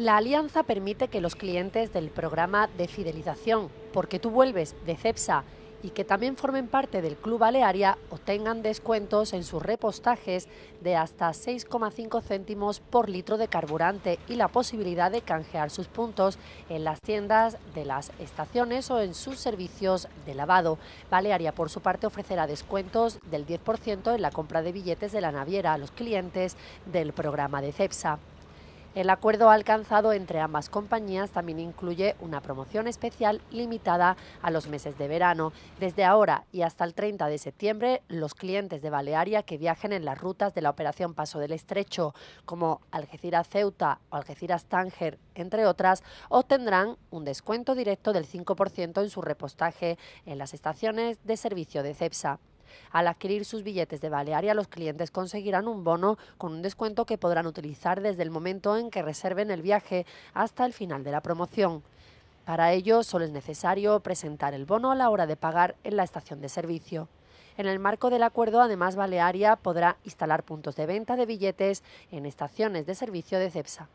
La alianza permite que los clientes del programa de fidelización, porque tú vuelves de CEPSA y que también formen parte del Club Balearia, obtengan descuentos en sus repostajes de hasta 6,5 céntimos por litro de carburante y la posibilidad de canjear sus puntos en las tiendas de las estaciones o en sus servicios de lavado. Balearia, por su parte, ofrecerá descuentos del 10% en la compra de billetes de la naviera a los clientes del programa de CEPSA. El acuerdo alcanzado entre ambas compañías también incluye una promoción especial limitada a los meses de verano. Desde ahora y hasta el 30 de septiembre, los clientes de Balearia que viajen en las rutas de la operación Paso del Estrecho, como Algeciras-Ceuta o Algeciras-Tánger, entre otras, obtendrán un descuento directo del 5% en su repostaje en las estaciones de servicio de CEPSA. Al adquirir sus billetes de Balearia, los clientes conseguirán un bono con un descuento que podrán utilizar desde el momento en que reserven el viaje hasta el final de la promoción. Para ello, solo es necesario presentar el bono a la hora de pagar en la estación de servicio. En el marco del acuerdo, además, Balearia podrá instalar puntos de venta de billetes en estaciones de servicio de CEPSA.